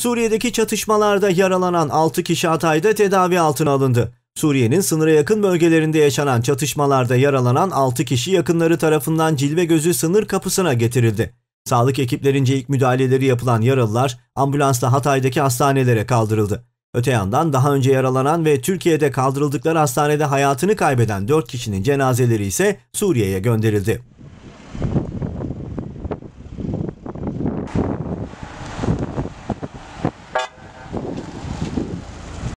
Suriye'deki çatışmalarda yaralanan 6 kişi Hatay'da tedavi altına alındı. Suriye'nin sınıra yakın bölgelerinde yaşanan çatışmalarda yaralanan 6 kişi yakınları tarafından cilve gözü sınır kapısına getirildi. Sağlık ekiplerince ilk müdahaleleri yapılan yaralılar ambulansla Hatay'daki hastanelere kaldırıldı. Öte yandan daha önce yaralanan ve Türkiye'de kaldırıldıkları hastanede hayatını kaybeden 4 kişinin cenazeleri ise Suriye'ye gönderildi.